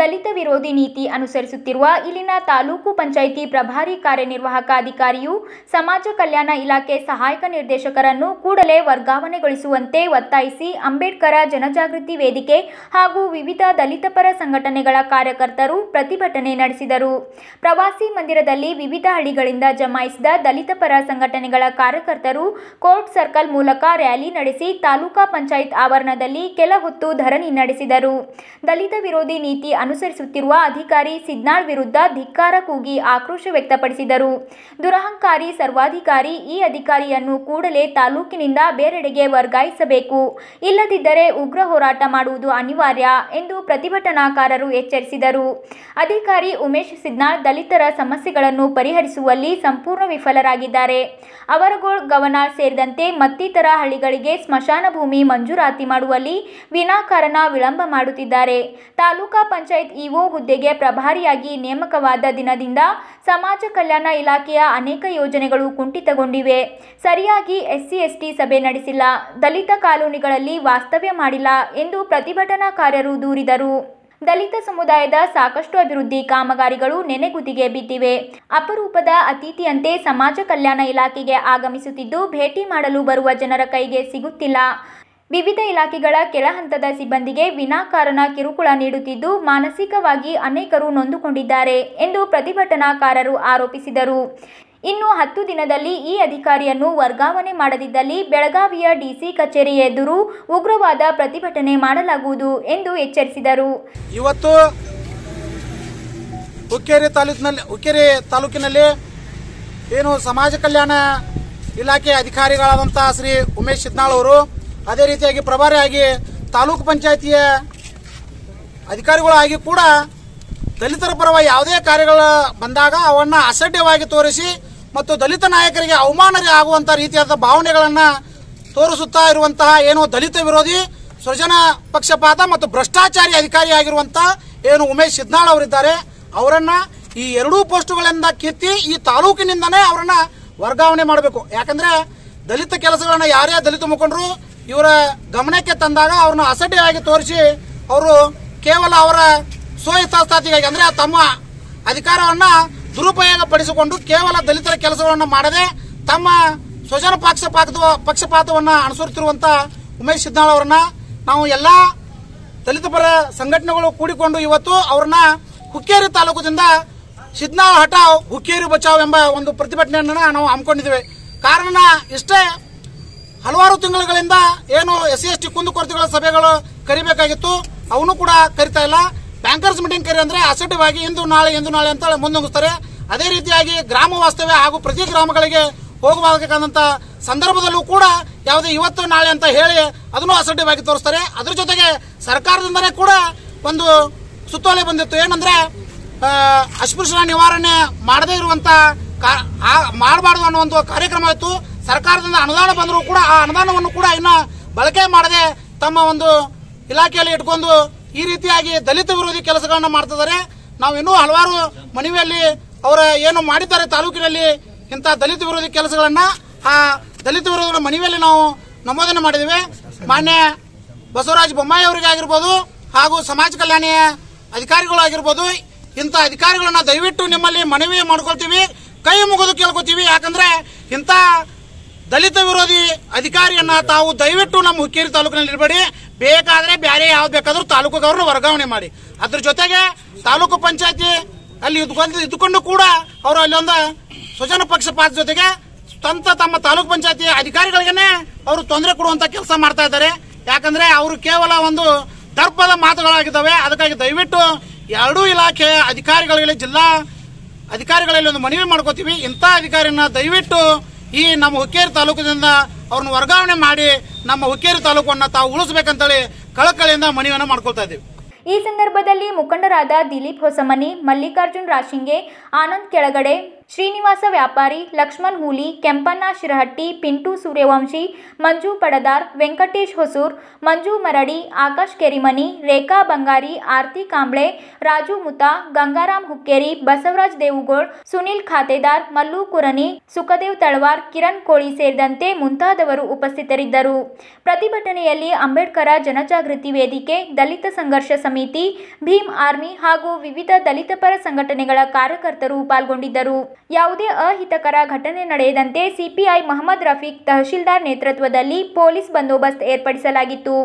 ದಲಿತ ವಿರೋಧಿ ನೀತಿ ಅನುಸರಿಸುತ್ತಿರುವ ಇಲ್ಲಿನ ತಾಲೂಕು ಪಂಚಾಯಿತಿ ಪ್ರಭಾರಿ ಕಾರ್ಯನಿರ್ವಾಹಕ ಅಧಿಕಾರಿಯು ಸಮಾಜ ಕಲ್ಯಾಣ ಇಲಾಖೆ ಸಹಾಯಕ ನಿರ್ದೇಶಕರನ್ನು ಕೂಡಲೇ ವರ್ಗಾವಣೆಗೊಳಿಸುವಂತೆ ಒತ್ತಾಯಿಸಿ ಅಂಬೇಡ್ಕರ ಜನಜಾಗೃತಿ ವೇದಿಕೆ ಹಾಗೂ ವಿವಿಧ ದಲಿತಪರ ಸಂಘಟನೆಗಳ ಕಾರ್ಯಕರ್ತರು ಪ್ರತಿಭಟನೆ ನಡೆಸಿದರು ಪ್ರವಾಸಿ ಮಂದಿರದಲ್ಲಿ ವಿವಿಧ ಹಳ್ಳಿಗಳಿಂದ ಜಮಾಯಿಸಿದ ದಲಿತಪರ ಸಂಘಟನೆಗಳ ಕಾರ್ಯಕರ್ತರು ಕೋರ್ಟ್ ಸರ್ಕಲ್ ಮೂಲಕ ರ್ಯಾಲಿ ನಡೆಸಿ ತಾಲೂಕಾ ಪಂಚಾಯತ್ ಆವರಣದಲ್ಲಿ ಕೆಲ ಹೊತ್ತು ಧರಣಿ ನಡೆಸಿದರು ದಲಿತ ವಿರೋಧಿ ನೀತಿ ಅನುಸರಿಸುತ್ತಿರುವ ಅಧಿಕಾರಿ ಸಿದ್ನಾಳ್ ವಿರುದ್ಧ ಧಿಕ್ಕಾರ ಕೂಗಿ ಆಕ್ರೋಶ ವ್ಯಕ್ತಪಡಿಸಿದರು ದುರಹಂಕಾರಿ ಸರ್ವಾಧಿಕಾರಿ ಈ ಅಧಿಕಾರಿಯನ್ನು ಕೂಡಲೇ ತಾಲೂಕಿನಿಂದ ಬೇರೆಡೆಗೆ ವರ್ಗಾಯಿಸಬೇಕು ಇಲ್ಲದಿದ್ದರೆ ಉಗ್ರ ಹೋರಾಟ ಮಾಡುವುದು ಅನಿವಾರ್ಯ ಎಂದು ಪ್ರತಿಭಟನಾಕಾರರು ಎಚ್ಚರಿಸಿದರು ಅಧಿಕಾರಿ ಉಮೇಶ್ ಸಿದ್ನಾಳ್ ದಲಿತರ ಸಮಸ್ಯೆಗಳನ್ನು ಪರಿಹರಿಸುವಲ್ಲಿ ಸಂಪೂರ್ಣ ವಿಫಲರಾಗಿದ್ದಾರೆ ಅವರಗೋಳ್ ಗವನಾಳ್ ಸೇರಿದಂತೆ ಮತ್ತಿತರ ಹಳ್ಳಿಗಳಿಗೆ ಸ್ಮಶಾನ ಭೂಮಿ ಮಂಜೂರಾತಿ ಮಾಡುವಲ್ಲಿ ವಿನಾಕಾರಣ ವಿಳಂಬ ಮಾಡುತ್ತಿದ್ದಾರೆ ತಾಲೂಕಾ ಪಂಚಾಯತ್ ಪಂಚಾಯತ್ ಇಒ ಹುದ್ದೆಗೆ ಪ್ರಭಾರಿಯಾಗಿ ನೇಮಕವಾದ ದಿನದಿಂದ ಸಮಾಜ ಕಲ್ಯಾಣ ಇಲಾಖೆಯ ಅನೇಕ ಯೋಜನೆಗಳು ಕುಂಠಿತಗೊಂಡಿವೆ ಸರಿಯಾಗಿ ಎಸ್ಸಿ ಎಸ್ಟಿ ಸಭೆ ನಡೆಸಿಲ್ಲ ದಲಿತ ಕಾಲೋನಿಗಳಲ್ಲಿ ವಾಸ್ತವ್ಯ ಮಾಡಿಲ್ಲ ಎಂದು ಪ್ರತಿಭಟನಾಕಾರರು ದೂರಿದರು ದಲಿತ ಸಮುದಾಯದ ಸಾಕಷ್ಟು ಅಭಿವೃದ್ಧಿ ಕಾಮಗಾರಿಗಳು ನೆನೆಗುದಿಗೆ ಬಿದ್ದಿವೆ ಅಪರೂಪದ ಅತಿಥಿಯಂತೆ ಸಮಾಜ ಕಲ್ಯಾಣ ಇಲಾಖೆಗೆ ಆಗಮಿಸುತ್ತಿದ್ದು ಭೇಟಿ ಮಾಡಲು ಬರುವ ಜನರ ಕೈಗೆ ಸಿಗುತ್ತಿಲ್ಲ ವಿವಿಧ ಇಲಾಖೆಗಳ ಕೆಲ ಹಂತದ ಸಿಬ್ಬಂದಿಗೆ ವಿನಾಕಾರಣ ಕಿರುಕುಳ ನೀಡುತ್ತಿದ್ದು ಮಾನಸಿಕವಾಗಿ ಅನೇಕರು ನೊಂದುಕೊಂಡಿದ್ದಾರೆ ಎಂದು ಪ್ರತಿಭಟನಾಕಾರರು ಆರೋಪಿಸಿದರು ಇನ್ನು ಹತ್ತು ದಿನದಲ್ಲಿ ಈ ಅಧಿಕಾರಿಯನ್ನು ವರ್ಗಾವಣೆ ಮಾಡದಿದ್ದಲ್ಲಿ ಬೆಳಗಾವಿಯ ಡಿಸಿ ಕಚೇರಿ ಎದುರು ಉಗ್ರವಾದ ಪ್ರತಿಭಟನೆ ಮಾಡಲಾಗುವುದು ಎಂದು ಎಚ್ಚರಿಸಿದರು ಇವತ್ತು ಹುಕ್ಕೇರಿ ತಾಲೂಕಿನಲ್ಲಿ ಹುಕ್ಕೇರಿ ತಾಲೂಕಿನಲ್ಲಿ ಏನು ಸಮಾಜ ಕಲ್ಯಾಣ ಇಲಾಖೆ ಅಧಿಕಾರಿಗಳಾದಂತಹ ಶ್ರೀ ಉಮೇಶ್ ಅವರು ಅದೇ ರೀತಿಯಾಗಿ ಪ್ರಭಾರಿಯಾಗಿ ತಾಲೂಕು ಪಂಚಾಯತಿಯ ಅಧಿಕಾರಿಗಳಾಗಿ ಕೂಡ ದಲಿತರ ಪರವಾಗಿ ಯಾವುದೇ ಕಾರ್ಯಗಳು ಬಂದಾಗ ಅವನ್ನು ಅಸಡ್ಯವಾಗಿ ತೋರಿಸಿ ಮತ್ತು ದಲಿತ ನಾಯಕರಿಗೆ ಅವಮಾನ ಆಗುವಂಥ ರೀತಿಯಾದ ಭಾವನೆಗಳನ್ನು ತೋರಿಸುತ್ತಾ ಇರುವಂತಹ ಏನು ದಲಿತ ವಿರೋಧಿ ಸೃಜನ ಪಕ್ಷಪಾತ ಮತ್ತು ಭ್ರಷ್ಟಾಚಾರಿ ಅಧಿಕಾರಿಯಾಗಿರುವಂಥ ಏನು ಉಮೇಶ್ ಸಿದ್ನಾಳ್ ಅವರಿದ್ದಾರೆ ಅವರನ್ನು ಈ ಎರಡೂ ಪೋಸ್ಟುಗಳಿಂದ ಕಿತ್ತಿ ಈ ತಾಲೂಕಿನಿಂದನೇ ಅವರನ್ನು ವರ್ಗಾವಣೆ ಮಾಡಬೇಕು ಯಾಕಂದರೆ ದಲಿತ ಕೆಲಸಗಳನ್ನು ಯಾರೇ ದಲಿತ ಮುಖಂಡರು ಇವರ ಗಮನಕ್ಕೆ ತಂದಾಗ ಅವ್ರನ್ನ ಅಸಡ್ಡೆಯಾಗಿ ತೋರಿಸಿ ಅವರು ಕೇವಲ ಅವರ ಸ್ವಹಿತಾಸ್ಥಾತಿಗಾಗಿ ಅಂದರೆ ತಮ್ಮ ಅಧಿಕಾರವನ್ನು ದುರುಪಯೋಗ ಪಡಿಸಿಕೊಂಡು ಕೇವಲ ದಲಿತರ ಕೆಲಸಗಳನ್ನು ಮಾಡದೆ ತಮ್ಮ ಸ್ವಜನ ಪಕ್ಷಪಾತ ಪಕ್ಷಪಾತವನ್ನು ಅನುಸರಿಸಿರುವಂತ ಉಮೇಶ್ ಸಿದ್ನಾಳ್ ಅವರನ್ನ ನಾವು ಎಲ್ಲ ದಲಿತ ಪರ ಸಂಘಟನೆಗಳು ಕೂಡಿಕೊಂಡು ಇವತ್ತು ಅವ್ರನ್ನ ಹುಕ್ಕೇರಿ ತಾಲೂಕದಿಂದ ಸಿದ್ನಾಳ್ ಹಠಾವ್ ಹುಕ್ಕೇರಿ ಬಚಾವ್ ಎಂಬ ಒಂದು ಪ್ರತಿಭಟನೆಯನ್ನ ನಾವು ಹಮ್ಮಿಕೊಂಡಿದ್ದೇವೆ ಕಾರಣ ಇಷ್ಟೇ ಹಲವಾರು ತಿಂಗಳುಗಳಿಂದ ಏನು ಎಸ್ ಸಿ ಎಸ್ ಟಿ ಕುಂದುಕೊರತೆಗಳ ಸಭೆಗಳು ಕರಿಬೇಕಾಗಿತ್ತು ಅವನು ಕೂಡ ಕರಿತಾ ಇಲ್ಲ ಬ್ಯಾಂಕರ್ಸ್ ಮೀಟಿಂಗ್ ಕರಿ ಅಂದ್ರೆ ಅಸೆಟಿವ್ ಇಂದು ನಾಳೆ ಇಂದು ನಾಳೆ ಅಂತ ಮುಂದೊಂಗಿಸ್ತಾರೆ ಅದೇ ರೀತಿಯಾಗಿ ಗ್ರಾಮ ವಾಸ್ತವ್ಯ ಹಾಗೂ ಪ್ರತಿ ಗ್ರಾಮಗಳಿಗೆ ಹೋಗಬೇಕಾದಂತ ಸಂದರ್ಭದಲ್ಲೂ ಕೂಡ ಯಾವುದೇ ಇವತ್ತು ನಾಳೆ ಅಂತ ಹೇಳಿ ಅದನ್ನು ಅಸೆಟಿವ್ ತೋರಿಸ್ತಾರೆ ಅದ್ರ ಜೊತೆಗೆ ಸರ್ಕಾರದಿಂದಲೇ ಕೂಡ ಒಂದು ಸುತ್ತೋಲೆ ಬಂದಿತ್ತು ಏನಂದ್ರೆ ಅಸ್ಪೃಶ್ಯ ನಿವಾರಣೆ ಮಾಡದೇ ಇರುವಂತ ಮಾಡಬಾರ್ದು ಒಂದು ಕಾರ್ಯಕ್ರಮ ಇತ್ತು ಸರ್ಕಾರದಿಂದ ಅನುದಾನ ಬಂದರೂ ಕೂಡ ಆ ಅನುದಾನವನ್ನು ಕೂಡ ಇನ್ನು ಬಳಕೆ ಮಾಡದೆ ತಮ್ಮ ಒಂದು ಇಲಾಖೆಯಲ್ಲಿ ಇಟ್ಕೊಂಡು ಈ ರೀತಿಯಾಗಿ ದಲಿತ ವಿರೋಧಿ ಕೆಲಸಗಳನ್ನು ಮಾಡ್ತಿದ್ದಾರೆ ನಾವು ಇನ್ನೂ ಹಲವಾರು ಮನವಿಯಲ್ಲಿ ಅವರ ಏನು ಮಾಡಿದ್ದಾರೆ ತಾಲೂಕಿನಲ್ಲಿ ಇಂಥ ದಲಿತ ವಿರೋಧಿ ಕೆಲಸಗಳನ್ನು ಆ ದಲಿತ ವಿರೋಧಿಗಳ ಮನವಿಯಲ್ಲಿ ನಾವು ನಮೂದನೆ ಮಾಡಿದ್ದೇವೆ ಮಾನ್ಯ ಬಸವರಾಜ ಬೊಮ್ಮಾಯಿ ಅವರಿಗೆ ಆಗಿರ್ಬೋದು ಹಾಗೂ ಸಮಾಜ ಕಲ್ಯಾಣ ಅಧಿಕಾರಿಗಳು ಆಗಿರ್ಬೋದು ಇಂಥ ಅಧಿಕಾರಿಗಳನ್ನ ದಯವಿಟ್ಟು ನಿಮ್ಮಲ್ಲಿ ಮನವಿ ಮಾಡ್ಕೊಳ್ತೀವಿ ಕೈ ಮುಗಿದು ಕೇಳ್ಕೊತೀವಿ ಯಾಕಂದ್ರೆ ಇಂಥ ದಲಿತ ವಿರೋಧಿ ಅಧಿಕಾರಿಯನ್ನ ತಾವು ದಯವಿಟ್ಟು ನಮ್ಮ ಹುಕ್ಕೇರಿ ತಾಲೂಕಿನಲ್ಲಿ ಇರಬೇಡಿ ಬೇಕಾದ್ರೆ ಬೇರೆ ಯಾವ್ದು ಬೇಕಾದ್ರೂ ತಾಲೂಕುಗವ್ರನ್ನ ವರ್ಗಾವಣೆ ಮಾಡಿ ಅದ್ರ ಜೊತೆಗೆ ತಾಲೂಕು ಪಂಚಾಯತಿ ಅಲ್ಲಿ ಇದ್ಕೊಂಡು ಇದ್ಕೊಂಡು ಕೂಡ ಅವರು ಅಲ್ಲೊಂದು ಸ್ವಜನ ಪಕ್ಷಪಾತ ಜೊತೆಗೆ ಸ್ವಂತ ತಮ್ಮ ತಾಲೂಕು ಪಂಚಾಯತಿ ಅಧಿಕಾರಿಗಳಿಗೆ ಅವರು ತೊಂದರೆ ಕೊಡುವಂತ ಕೆಲಸ ಮಾಡ್ತಾ ಇದ್ದಾರೆ ಯಾಕಂದ್ರೆ ಅವರು ಕೇವಲ ಒಂದು ದರ್ಪದ ಮಾತುಗಳಾಗಿದ್ದಾವೆ ಅದಕ್ಕಾಗಿ ದಯವಿಟ್ಟು ಎರಡೂ ಇಲಾಖೆಯ ಅಧಿಕಾರಿಗಳಲ್ಲಿ ಜಿಲ್ಲಾ ಅಧಿಕಾರಿಗಳಲ್ಲಿ ಒಂದು ಮನವಿ ಮಾಡ್ಕೋತೀವಿ ಇಂಥ ಅಧಿಕಾರಿಯನ್ನ ದಯವಿಟ್ಟು ಈ ನಮ್ಮ ಹುಕ್ಕೇರಿ ತಾಲೂಕಿನಿಂದ ಅವ್ರನ್ನ ವರ್ಗಾವಣೆ ಮಾಡಿ ನಮ್ಮ ಹುಕ್ಕೇರಿ ತಾಲೂಕನ್ನು ತಾವು ಉಳಿಸ್ಬೇಕಂತೇಳಿ ಕಳಕಳಿಯಿಂದ ಮನವಿಯನ್ನು ಮಾಡ್ಕೊಳ್ತಾ ಇದ್ದೀವಿ ಈ ಸಂದರ್ಭದಲ್ಲಿ ಮುಖಂಡರಾದ ದಿಲೀಪ್ ಹೊಸಮನಿ ಮಲ್ಲಿಕಾರ್ಜುನ್ ರಾಶಿಂಗೆ ಆನಂದ್ ಕೆಳಗಡೆ ಶ್ರೀನಿವಾಸ ವ್ಯಾಪಾರಿ ಲಕ್ಷ್ಮಣ್ ಹೂಲಿ ಕೆಂಪಣ್ಣ ಶಿರಹಟ್ಟಿ ಪಿಂಟು ಸೂರ್ಯವಂಶಿ ಮಂಜು ಪಡದಾರ್ ವೆಂಕಟೇಶ್ ಹೊಸೂರ್ ಮಂಜು ಮರಡಿ ಆಕಾಶ್ ಕೆರಿಮನಿ ರೇಖಾ ಬಂಗಾರಿ ಆರ್ತಿ ಕಾಂಬ್ಳೆ ರಾಜು ಮುತಾ ಗಂಗಾರಾಮ್ ಹುಕ್ಕೇರಿ ಬಸವರಾಜ್ ದೇವುಗೋಳ್ ಸುನಿಲ್ ಖಾತೆದಾರ್ ಮಲ್ಲು ಕುರನಿ ಸುಖದೇವ್ ತಳವಾರ್ ಕಿರಣ್ ಕೋಳಿ ಸೇರಿದಂತೆ ಮುಂತಾದವರು ಉಪಸ್ಥಿತರಿದ್ದರು ಪ್ರತಿಭಟನೆಯಲ್ಲಿ ಅಂಬೇಡ್ಕರ ಜನಜಾಗೃತಿ ವೇದಿಕೆ ದಲಿತ ಸಂಘರ್ಷ ಸಮಿತಿ ಭೀಮ್ ಆರ್ಮಿ ಹಾಗೂ ವಿವಿಧ ದಲಿತ ಪರ ಸಂಘಟನೆಗಳ ಕಾರ್ಯಕರ್ತರು ಪಾಲ್ಗೊಂಡಿದ್ದರು ಯಾವುದೇ ಅಹಿತಕರ ಘಟನೆ ನಡೆಯದಂತೆ ಸಿಪಿಐ ಮಹಮ್ಮದ್ ರಫೀಕ್ ತಹಶೀಲ್ದಾರ್ ನೇತೃತ್ವದಲ್ಲಿ ಪೊಲೀಸ್ ಬಂದೋಬಸ್ತ್ ಏರ್ಪಡಿಸಲಾಗಿತ್ತು